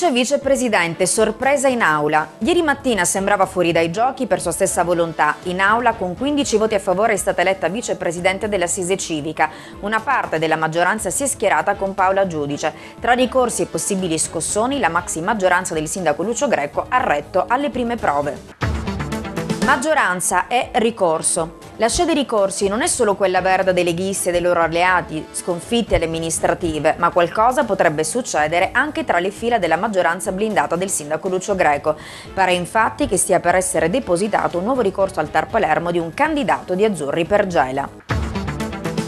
Vice vicepresidente, sorpresa in aula. Ieri mattina sembrava fuori dai giochi per sua stessa volontà. In aula, con 15 voti a favore, è stata eletta vicepresidente dell'Assise Civica. Una parte della maggioranza si è schierata con Paola Giudice. Tra ricorsi e possibili scossoni, la maxi maggioranza del sindaco Lucio Greco ha retto alle prime prove. Maggioranza e ricorso. La scia dei ricorsi non è solo quella verda dei leghisti e dei loro alleati, sconfitti alle amministrative, ma qualcosa potrebbe succedere anche tra le fila della maggioranza blindata del sindaco Lucio Greco. Pare infatti che stia per essere depositato un nuovo ricorso al Tar Palermo di un candidato di Azzurri per Gela.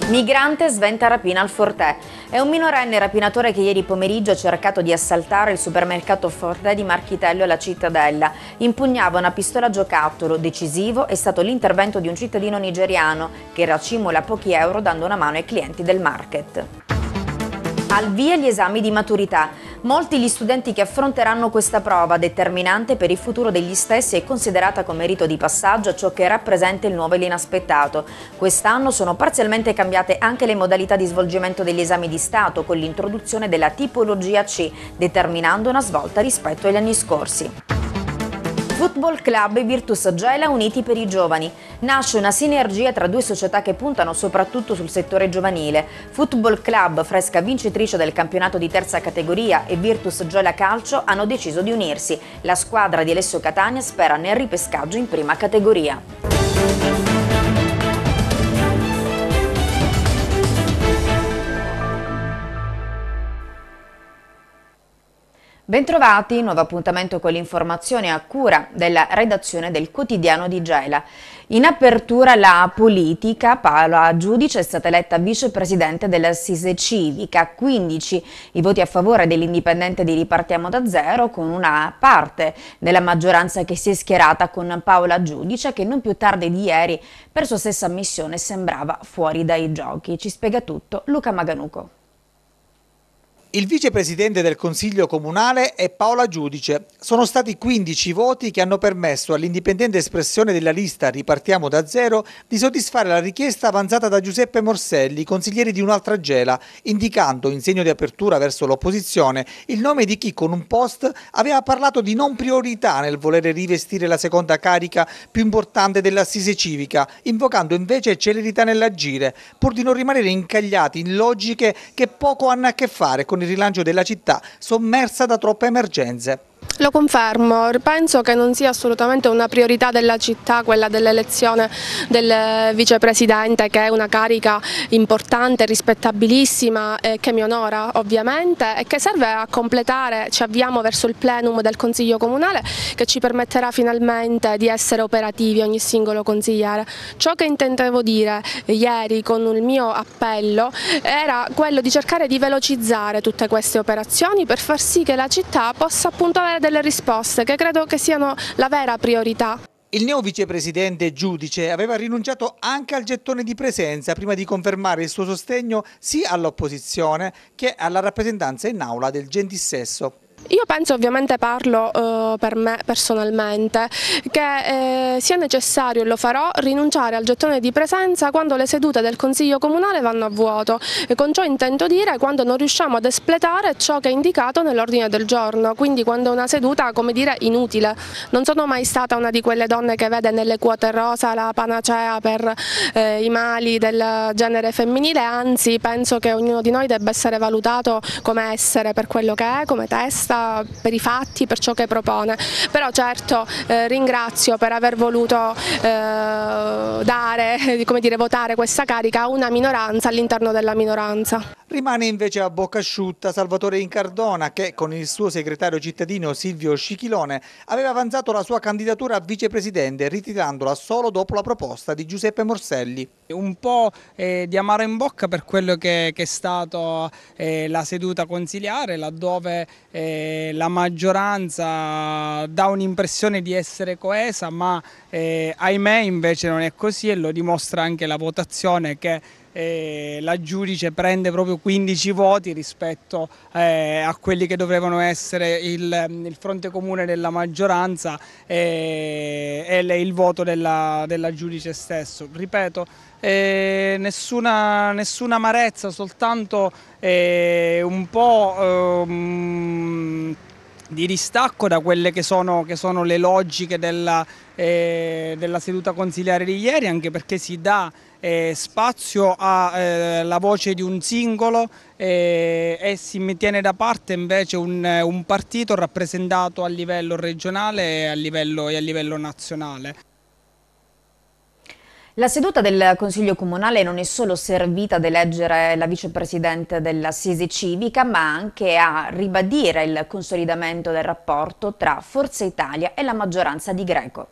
Migrante sventa rapina al Fortè. È un minorenne rapinatore che ieri pomeriggio ha cercato di assaltare il supermercato Forte di Marchitello alla Cittadella. Impugnava una pistola giocattolo. Decisivo è stato l'intervento di un cittadino nigeriano che racimola pochi euro dando una mano ai clienti del market. Al via gli esami di maturità. Molti gli studenti che affronteranno questa prova, determinante per il futuro degli stessi e considerata come rito di passaggio a ciò che rappresenta il nuovo e l'inaspettato. Quest'anno sono parzialmente cambiate anche le modalità di svolgimento degli esami di Stato con l'introduzione della tipologia C, determinando una svolta rispetto agli anni scorsi. Football Club e Virtus Gela uniti per i giovani. Nasce una sinergia tra due società che puntano soprattutto sul settore giovanile. Football Club, fresca vincitrice del campionato di terza categoria, e Virtus Gela Calcio hanno deciso di unirsi. La squadra di Alessio Catania spera nel ripescaggio in prima categoria. Bentrovati, nuovo appuntamento con l'informazione a cura della redazione del quotidiano di Gela. In apertura la politica, Paola Giudice è stata eletta vicepresidente dell'Assise Civica, 15 i voti a favore dell'indipendente di Ripartiamo da Zero con una parte della maggioranza che si è schierata con Paola Giudice che non più tardi di ieri per sua stessa missione sembrava fuori dai giochi. Ci spiega tutto Luca Maganuco. Il vicepresidente del Consiglio Comunale è Paola Giudice. Sono stati 15 i voti che hanno permesso all'indipendente espressione della lista Ripartiamo da zero di soddisfare la richiesta avanzata da Giuseppe Morselli, consigliere di un'altra gela, indicando in segno di apertura verso l'opposizione il nome di chi con un post aveva parlato di non priorità nel volere rivestire la seconda carica più importante dell'assise civica, invocando invece celerità nell'agire, pur di non rimanere incagliati in logiche che poco hanno a che fare con il rilancio della città sommersa da troppe emergenze. Lo confermo, penso che non sia assolutamente una priorità della città quella dell'elezione del vicepresidente che è una carica importante, rispettabilissima eh, che mi onora ovviamente e che serve a completare, ci avviamo verso il plenum del Consiglio Comunale che ci permetterà finalmente di essere operativi ogni singolo consigliere. Ciò che intendevo dire ieri con il mio appello era quello di cercare di velocizzare tutte queste operazioni per far sì che la città possa appunto avere dare delle risposte che credo che siano la vera priorità. Il neo vicepresidente giudice aveva rinunciato anche al gettone di presenza prima di confermare il suo sostegno sia all'opposizione che alla rappresentanza in aula del Gentissesso. Io penso, ovviamente parlo eh, per me personalmente, che eh, sia necessario, e lo farò, rinunciare al gettone di presenza quando le sedute del Consiglio Comunale vanno a vuoto e con ciò intendo dire quando non riusciamo ad espletare ciò che è indicato nell'ordine del giorno, quindi quando è una seduta, come dire, inutile. Non sono mai stata una di quelle donne che vede nelle quote rosa la panacea per eh, i mali del genere femminile, anzi penso che ognuno di noi debba essere valutato come essere per quello che è, come testa, giusta per i fatti, per ciò che propone, però certo eh, ringrazio per aver voluto eh, dare, come dire, votare questa carica a una minoranza all'interno della minoranza. Rimane invece a bocca asciutta Salvatore Incardona che con il suo segretario cittadino Silvio Scichilone aveva avanzato la sua candidatura a vicepresidente ritirandola solo dopo la proposta di Giuseppe Morselli. Un po' eh, di amaro in bocca per quello che, che è stata eh, la seduta consiliare laddove eh, la maggioranza dà un'impressione di essere coesa ma eh, ahimè invece non è così e lo dimostra anche la votazione che eh, la giudice prende proprio 15 voti rispetto eh, a quelli che dovevano essere il, mm, il fronte comune della maggioranza e, e il voto della, della, giudice stesso. Ripeto, eh, nessuna, nessuna, amarezza, soltanto eh, un po'... Ehm, di distacco da quelle che sono, che sono le logiche della, eh, della seduta consigliare di ieri, anche perché si dà eh, spazio alla eh, voce di un singolo eh, e si tiene da parte invece un, un partito rappresentato a livello regionale e a livello, e a livello nazionale. La seduta del Consiglio Comunale non è solo servita ad eleggere la vicepresidente dell'Assisi Civica, ma anche a ribadire il consolidamento del rapporto tra Forza Italia e la maggioranza di Greco.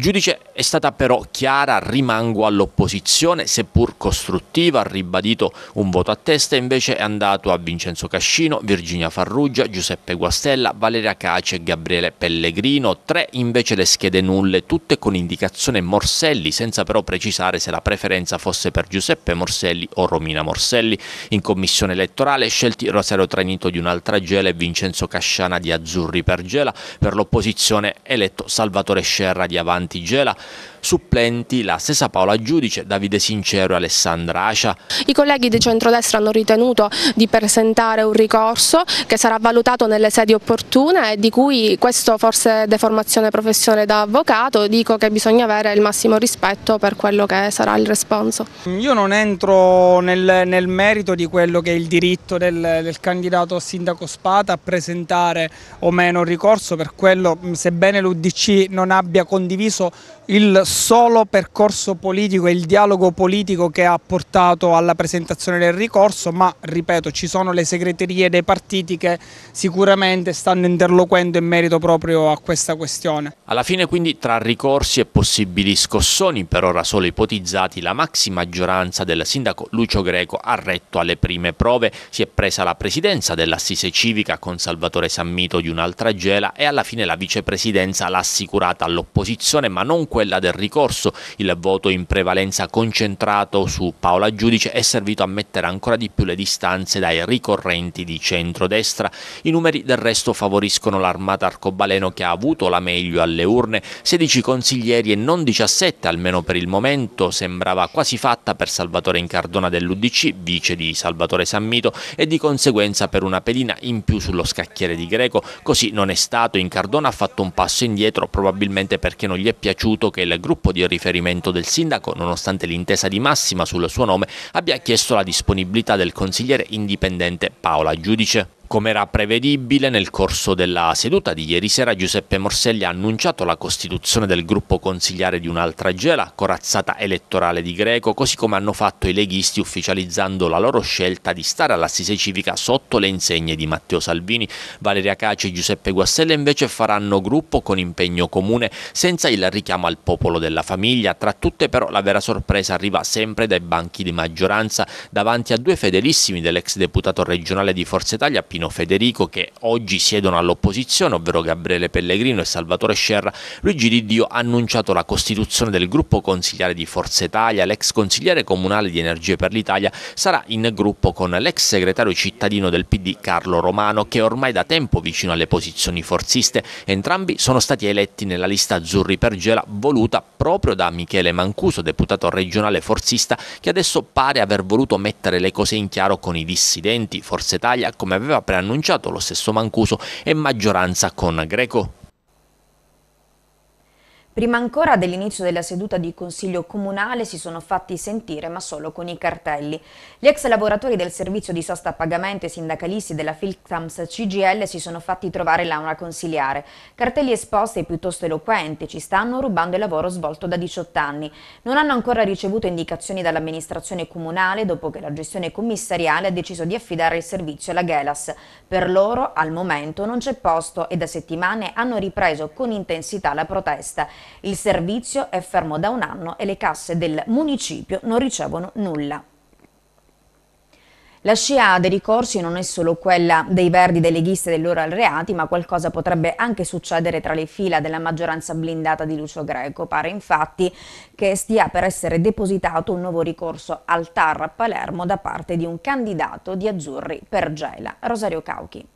Giudice è stata però chiara, rimango all'opposizione, seppur costruttiva, ha ribadito un voto a testa, invece è andato a Vincenzo Cascino, Virginia Farrugia, Giuseppe Guastella, Valeria Cace e Gabriele Pellegrino, tre invece le schede nulle, tutte con indicazione Morselli, senza però precisare se la preferenza fosse per Giuseppe Morselli o Romina Morselli. In commissione elettorale scelti Rosario Tranito di un'altra gela e Vincenzo Casciana di Azzurri per gela, per l'opposizione eletto Salvatore Scerra di Avanti Pantigela, supplenti la stessa Paola Giudice, Davide Sincero e Alessandra Ascia. I colleghi di centrodestra hanno ritenuto di presentare un ricorso che sarà valutato nelle sedi opportune e di cui questo forse deformazione professione da avvocato, dico che bisogna avere il massimo rispetto per quello che sarà il responso. Io non entro nel, nel merito di quello che è il diritto del, del candidato sindaco Spata a presentare o meno ricorso per quello, sebbene l'Udc non abbia condiviso corso il solo percorso politico e il dialogo politico che ha portato alla presentazione del ricorso, ma ripeto ci sono le segreterie dei partiti che sicuramente stanno interloquendo in merito proprio a questa questione. Alla fine quindi tra ricorsi e possibili scossoni, per ora solo ipotizzati, la maxi maggioranza del sindaco Lucio Greco ha retto alle prime prove, si è presa la presidenza dell'assise civica con Salvatore Sammito di un'altra gela e alla fine la vicepresidenza l'ha assicurata all'opposizione ma non quella quella del ricorso. Il voto in prevalenza concentrato su Paola Giudice è servito a mettere ancora di più le distanze dai ricorrenti di centrodestra. I numeri del resto favoriscono l'armata arcobaleno che ha avuto la meglio alle urne, 16 consiglieri e non 17 almeno per il momento, sembrava quasi fatta per Salvatore Incardona dell'Udc, vice di Salvatore Sammito e di conseguenza per una pedina in più sullo scacchiere di Greco, così non è stato, Incardona ha fatto un passo indietro probabilmente perché non gli è piaciuto ricordato che il gruppo di riferimento del sindaco, nonostante l'intesa di massima sul suo nome, abbia chiesto la disponibilità del consigliere indipendente Paola Giudice. Come era prevedibile, nel corso della seduta di ieri sera Giuseppe Morselli ha annunciato la costituzione del gruppo consigliare di un'altra gela, corazzata elettorale di Greco, così come hanno fatto i leghisti ufficializzando la loro scelta di stare all'assise civica sotto le insegne di Matteo Salvini. Valeria Caci e Giuseppe Guassella invece faranno gruppo con impegno comune, senza il richiamo al popolo della famiglia. Tra tutte però la vera sorpresa arriva sempre dai banchi di maggioranza, davanti a due fedelissimi dell'ex deputato regionale di Forza Italia, Pino Martino Federico che oggi siedono all'opposizione, ovvero Gabriele Pellegrino e Salvatore Scerra, Luigi Di Dio ha annunciato la costituzione del gruppo consigliare di Forza Italia, l'ex consigliere comunale di Energie per l'Italia sarà in gruppo con l'ex segretario cittadino del PD Carlo Romano che è ormai da tempo vicino alle posizioni forziste, entrambi sono stati eletti nella lista Azzurri per Gela voluta proprio da Michele Mancuso, deputato regionale forzista che adesso pare aver voluto mettere le cose in chiaro con i dissidenti, Forza Italia come aveva preannunciato lo stesso Mancuso, e maggioranza con Greco. Prima ancora dell'inizio della seduta di Consiglio Comunale si sono fatti sentire ma solo con i cartelli. Gli ex lavoratori del servizio di sosta a pagamento e sindacalisti della Filctams CGL si sono fatti trovare là una consiliare. Cartelli esposti e piuttosto eloquenti ci stanno rubando il lavoro svolto da 18 anni. Non hanno ancora ricevuto indicazioni dall'amministrazione comunale dopo che la gestione commissariale ha deciso di affidare il servizio alla Gelas. Per loro al momento non c'è posto e da settimane hanno ripreso con intensità la protesta. Il servizio è fermo da un anno e le casse del municipio non ricevono nulla. La scia dei ricorsi non è solo quella dei verdi delle ghiste dei loro alleati, ma qualcosa potrebbe anche succedere tra le fila della maggioranza blindata di Lucio Greco. Pare infatti che stia per essere depositato un nuovo ricorso al TAR a Palermo da parte di un candidato di Azzurri per Gela, Rosario Cauchi.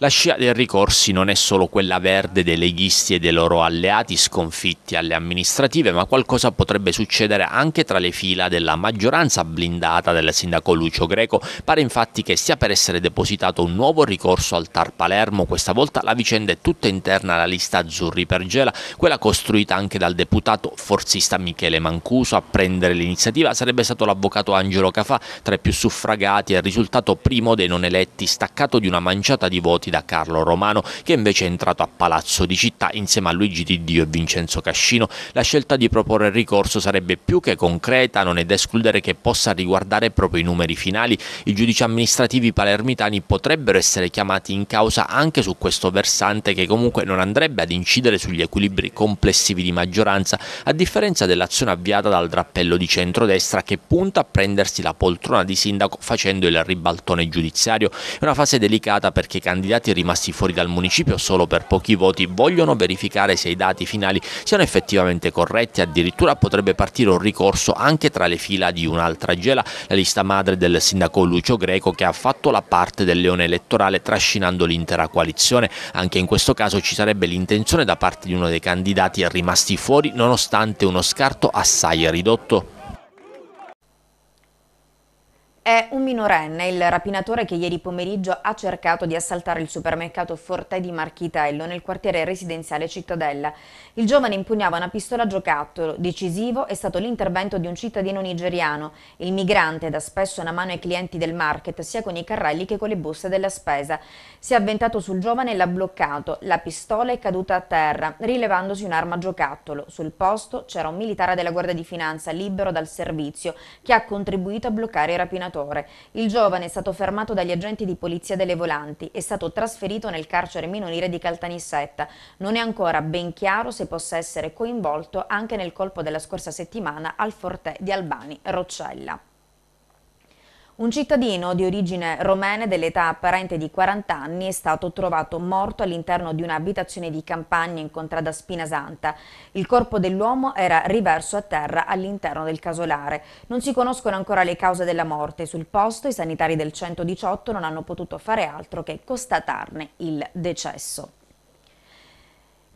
La scia del ricorsi non è solo quella verde dei leghisti e dei loro alleati sconfitti alle amministrative, ma qualcosa potrebbe succedere anche tra le fila della maggioranza blindata del sindaco Lucio Greco. Pare infatti che stia per essere depositato un nuovo ricorso al Tar Palermo. Questa volta la vicenda è tutta interna alla lista Azzurri per Gela, quella costruita anche dal deputato forzista Michele Mancuso. A prendere l'iniziativa sarebbe stato l'avvocato Angelo Cafà, tra i più suffragati e il risultato primo dei non eletti, staccato di una manciata di voti condotti da Carlo Romano, che invece è entrato a Palazzo di Città insieme a Luigi Di Dio e Vincenzo Cascino. La scelta di proporre il ricorso sarebbe più che concreta, non è da escludere che possa riguardare proprio i numeri finali. I giudici amministrativi palermitani potrebbero essere chiamati in causa anche su questo versante che comunque non andrebbe ad incidere sugli equilibri complessivi di maggioranza, a differenza dell'azione avviata dal drappello di centrodestra che punta a prendersi la poltrona di sindaco facendo il ribaltone giudiziario. È una fase delicata perché i candidati candidati rimasti fuori dal municipio solo per pochi voti vogliono verificare se i dati finali siano effettivamente corretti, addirittura potrebbe partire un ricorso anche tra le fila di un'altra gela, la lista madre del sindaco Lucio Greco che ha fatto la parte del leone elettorale trascinando l'intera coalizione. Anche in questo caso ci sarebbe l'intenzione da parte di uno dei candidati rimasti fuori nonostante uno scarto assai ridotto. È un minorenne, il rapinatore che ieri pomeriggio ha cercato di assaltare il supermercato Forte di Marchitello nel quartiere residenziale Cittadella. Il giovane impugnava una pistola a giocattolo. Decisivo è stato l'intervento di un cittadino nigeriano. Il migrante dà spesso una mano ai clienti del market, sia con i carrelli che con le buste della spesa. Si è avventato sul giovane e l'ha bloccato. La pistola è caduta a terra, rilevandosi un'arma a giocattolo. Sul posto c'era un militare della Guardia di Finanza libero dal servizio che ha contribuito a bloccare i rapinatori lavoratore. Il giovane è stato fermato dagli agenti di polizia delle volanti, è stato trasferito nel carcere minorile di Caltanissetta. Non è ancora ben chiaro se possa essere coinvolto anche nel colpo della scorsa settimana al fortè di Albani Roccella. Un cittadino di origine romene dell'età apparente di 40 anni è stato trovato morto all'interno di un'abitazione di campagna in contrada Spinasanta. Il corpo dell'uomo era riverso a terra all'interno del casolare. Non si conoscono ancora le cause della morte. Sul posto i sanitari del 118 non hanno potuto fare altro che constatarne il decesso.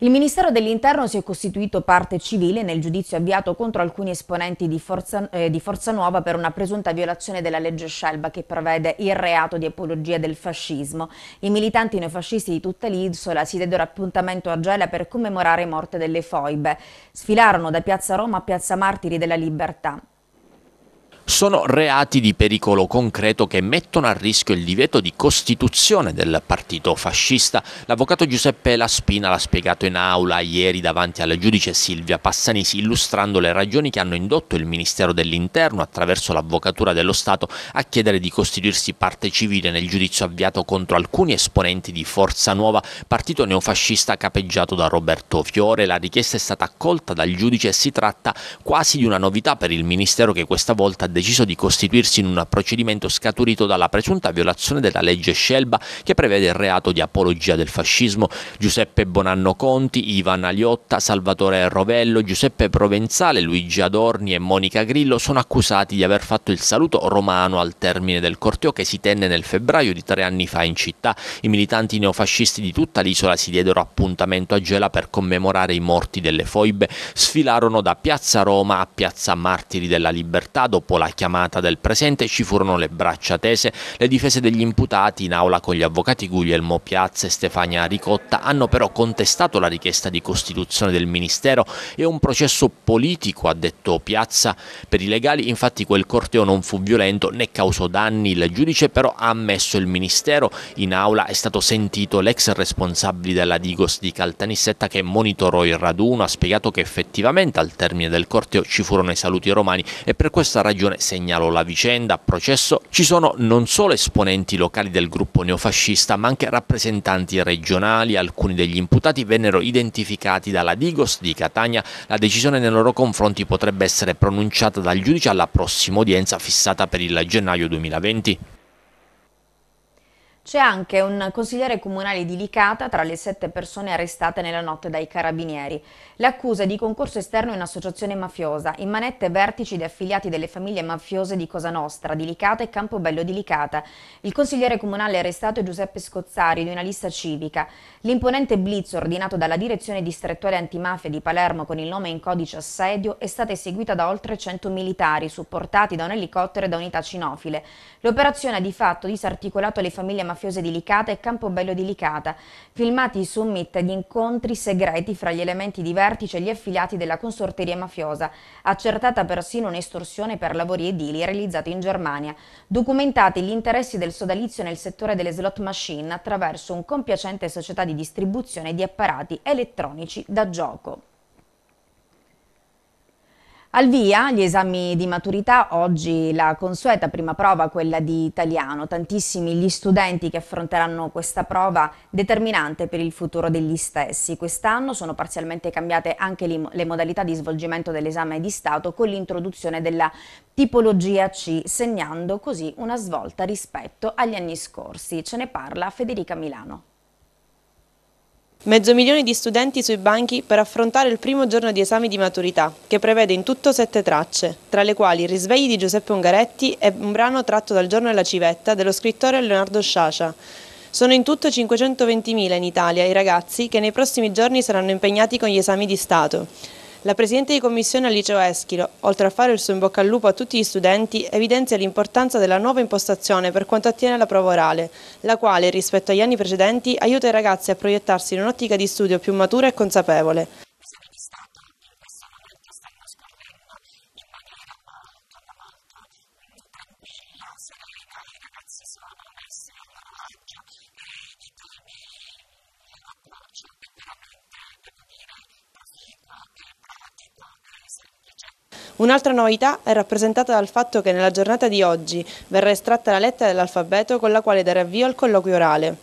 Il Ministero dell'Interno si è costituito parte civile nel giudizio avviato contro alcuni esponenti di Forza, eh, di Forza, Nuova per una presunta violazione della legge Scelba che prevede il reato di apologia del fascismo. I militanti neofascisti di tutta l'isola si diedero appuntamento a Gela per commemorare morte delle foibe. Sfilarono da Piazza Roma a Piazza Martiri della Libertà sono reati di pericolo concreto che mettono a rischio il divieto di costituzione del partito fascista. L'avvocato Giuseppe Laspina l'ha spiegato in aula ieri davanti alla giudice Silvia Passanisi, illustrando le ragioni che hanno indotto il Ministero dell'Interno, attraverso l'Avvocatura dello Stato, a chiedere di costituirsi parte civile nel giudizio avviato contro alcuni esponenti di Forza Nuova, partito neofascista capeggiato da Roberto Fiore. La richiesta è stata accolta dal giudice e si tratta quasi di una novità per il Ministero che questa volta ha deciso deciso di costituirsi in un procedimento scaturito dalla presunta violazione della legge Scelba che prevede il reato di apologia del fascismo. Giuseppe Bonanno Conti, Ivan Aliotta, Salvatore Rovello, Giuseppe Provenzale, Luigi Adorni e Monica Grillo sono accusati di aver fatto il saluto romano al termine del corteo che si tenne nel febbraio di tre anni fa in città. I militanti neofascisti di tutta l'isola si diedero appuntamento a Gela per commemorare i morti delle foibe. Sfilarono da Piazza Roma a Piazza Martiri della Libertà dopo la chiamata del presente ci furono le braccia tese, le difese degli imputati in aula con gli avvocati Guglielmo Piazza e Stefania Ricotta hanno però contestato la richiesta di costituzione del Ministero e un processo politico, ha detto Piazza. Per i legali infatti quel corteo non fu violento né causò danni, il giudice però ha ammesso il Ministero. In aula è stato sentito l'ex responsabile della Digos di Caltanissetta che monitorò il raduno, ha spiegato che effettivamente al termine del corteo ci furono i saluti romani e per questa ragione Cassazione, segnalo la vicenda, a processo, ci sono non solo esponenti locali del gruppo neofascista, ma anche rappresentanti regionali. Alcuni degli imputati vennero identificati dalla Digos di Catania. La decisione nei loro confronti potrebbe essere pronunciata dal giudice alla prossima udienza fissata per il gennaio 2020. C'è anche un consigliere comunale di Licata tra le sette persone arrestate nella notte dai carabinieri. L'accusa è di concorso esterno in un'associazione mafiosa, in manette vertici di affiliati delle famiglie mafiose di Cosa Nostra, di Licata e Campobello di Licata. Il consigliere comunale arrestato è Giuseppe Scozzari, di una lista civica. L'imponente blitz ordinato dalla direzione distrettuale antimafia di Palermo con il nome in codice assedio è stata eseguita da oltre 100 militari, supportati da un elicottero e da unità cinofile. L'operazione ha di fatto disarticolato le famiglie mafiose mafiose di Licata e Campobello di Licata, filmati su MIT di incontri segreti fra gli elementi di vertice e gli affiliati della consorteria mafiosa, accertata persino un'estorsione per lavori edili realizzati in Germania, documentati gli interessi del sodalizio nel settore delle slot machine attraverso un compiacente società di distribuzione di apparati elettronici da gioco. Al via gli esami di maturità, oggi la consueta prima prova, quella di italiano. Tantissimi gli studenti che affronteranno questa prova determinante per il futuro degli stessi. Quest'anno sono parzialmente cambiate anche le modalità di svolgimento dell'esame di Stato con l'introduzione della tipologia C, segnando così una svolta rispetto agli anni scorsi. Ce ne parla Federica Milano. Mezzo milione di studenti sui banchi per affrontare il primo giorno di esami di maturità, che prevede in tutto sette tracce, tra le quali Risvegli di Giuseppe Ungaretti e un brano tratto dal giorno della civetta dello scrittore Leonardo Sciascia. Sono in tutto 520.000 in Italia i ragazzi che nei prossimi giorni saranno impegnati con gli esami di Stato. La Presidente di Commissione Alice Eschilo, oltre a fare il suo in bocca al lupo a tutti gli studenti, evidenzia l'importanza della nuova impostazione per quanto attiene alla prova orale, la quale, rispetto agli anni precedenti, aiuta i ragazzi a proiettarsi in un'ottica di studio più matura e consapevole. Un'altra novità è rappresentata dal fatto che nella giornata di oggi verrà estratta la lettera dell'alfabeto con la quale dare avvio al colloquio orale.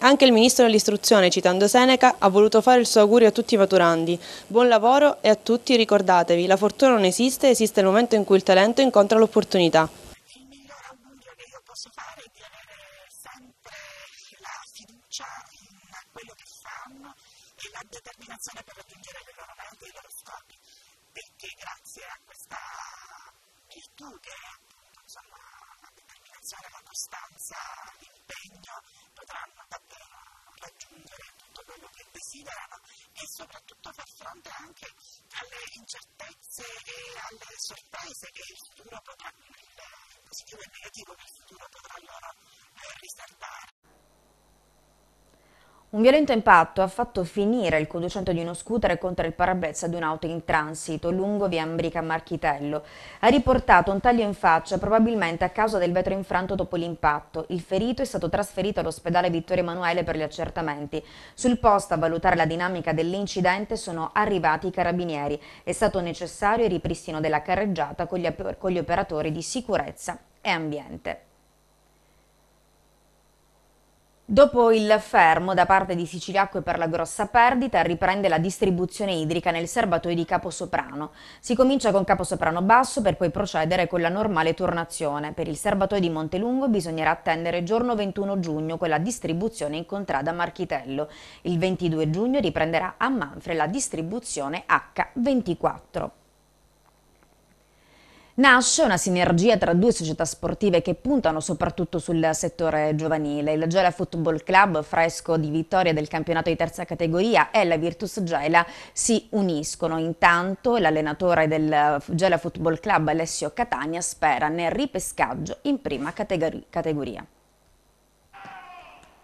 Anche il ministro dell'istruzione, citando Seneca, ha voluto fare il suo augurio a tutti i maturandi. Buon lavoro e a tutti ricordatevi, la fortuna non esiste, esiste il momento in cui il talento incontra l'opportunità. Il miglior augurio che io posso fare è di avere sempre la fiducia in quello che fanno e la determinazione per raggiungere le loro mete e i loro scopi, perché grazie a questa virtù che insomma, dedizione, la costanza, l'impegno, potranno davvero raggiungere tutto quello che desiderano e soprattutto far fronte anche alle incertezze e alle sorprese che il futuro potrà, positivo e negativo che il futuro potrà loro eh, riservare. Un violento impatto ha fatto finire il conducente di uno scooter contro il parabrezza di un'auto in transito lungo via Ambrica Marchitello. Ha riportato un taglio in faccia probabilmente a causa del vetro infranto dopo l'impatto. Il ferito è stato trasferito all'ospedale Vittorio Emanuele per gli accertamenti. Sul posto a valutare la dinamica dell'incidente sono arrivati i carabinieri. È stato necessario il ripristino della carreggiata con gli, operatori di sicurezza e ambiente. Dopo il fermo da parte di Siciliacque per la grossa perdita, riprende la distribuzione idrica nel serbatoio di Caposoprano. Si comincia con Caposoprano basso per poi procedere con la normale tornazione. Per il serbatoio di Montelungo bisognerà attendere giorno 21 giugno con la distribuzione in contrada Marchitello. Il 22 giugno riprenderà a Manfre la distribuzione H24. Nasce una sinergia tra due società sportive che puntano soprattutto sul settore giovanile. Il Gela Football Club, fresco di vittoria del campionato di terza categoria, e la Virtus Gela si uniscono. Intanto l'allenatore del Gela Football Club, Alessio Catania, spera nel ripescaggio in prima categoria.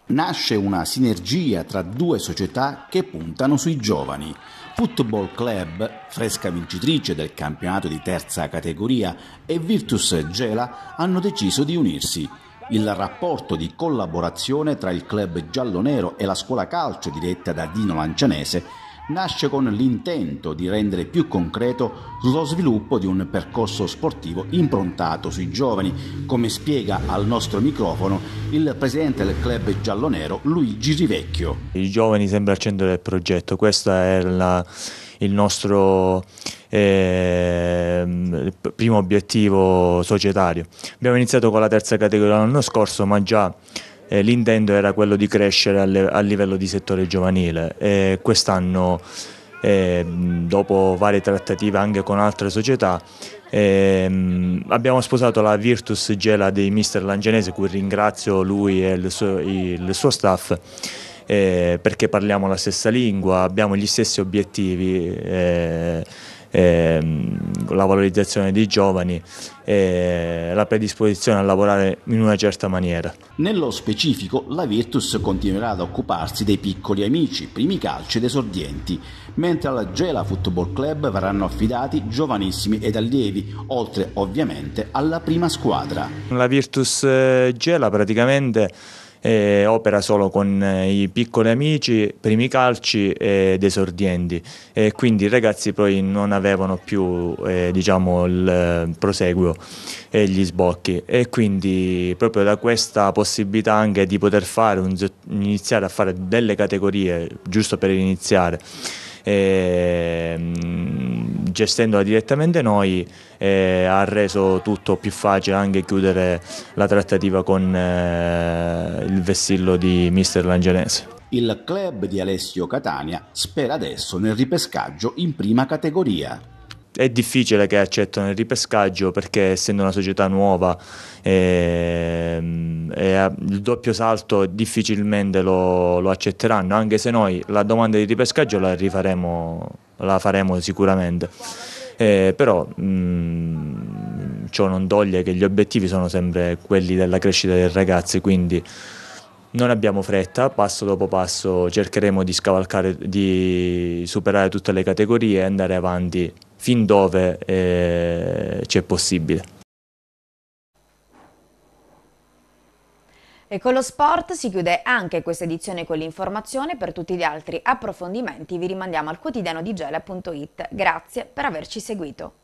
Nasce una sinergia tra due società che puntano sui giovani. Football Club, fresca vincitrice del campionato di terza categoria, e Virtus Gela hanno deciso di unirsi. Il rapporto di collaborazione tra il club giallonero e la scuola calcio diretta da Dino Lancianese nasce con l'intento di rendere più concreto lo sviluppo di un percorso sportivo improntato sui giovani, come spiega al nostro microfono il presidente del club giallonero Luigi Rivecchio. I giovani sempre al centro del progetto, questo è la, il nostro eh, primo obiettivo societario. Abbiamo iniziato con la terza categoria l'anno scorso, ma già eh, l'intento era quello di crescere alle, a livello di settore giovanile e quest'anno eh, dopo varie trattative anche con altre società eh, abbiamo sposato la Virtus Gela dei mister Langenese cui ringrazio lui e il suo, il suo staff eh, perché parliamo la stessa lingua abbiamo gli stessi obiettivi eh, ehm, la valorizzazione dei giovani e la predisposizione a lavorare in una certa maniera. Nello specifico la Virtus continuerà ad occuparsi dei piccoli amici, primi calci ed esordienti, mentre alla Gela Football Club verranno affidati giovanissimi ed allievi, oltre ovviamente alla prima squadra. La Virtus eh, Gela praticamente eh, opera solo con eh, i piccoli amici, primi calci ed esordienti e quindi i ragazzi poi non avevano più eh, diciamo, il eh, proseguo e gli sbocchi e quindi proprio da questa possibilità anche di poter fare un, iniziare a fare delle categorie giusto per iniziare Eh, gestendola direttamente noi eh, ha reso tutto più facile anche chiudere la trattativa con eh, il vessillo di mister Langenese. Il club di Alessio Catania spera adesso nel ripescaggio in prima categoria è difficile che accettano il ripescaggio perché essendo una società nuova ehm, il doppio salto difficilmente lo, lo, accetteranno, anche se noi la domanda di ripescaggio la rifaremo, la faremo sicuramente. Eh, però mh, mm, ciò non toglie che gli obiettivi sono sempre quelli della crescita dei ragazzi, quindi non abbiamo fretta, passo dopo passo cercheremo di scavalcare, di superare tutte le categorie e andare avanti fin dove eh, c'è possibile. E con lo sport si chiude anche questa edizione con l'informazione. Per tutti gli altri approfondimenti vi rimandiamo al quotidiano di Gela.it. Grazie per averci seguito.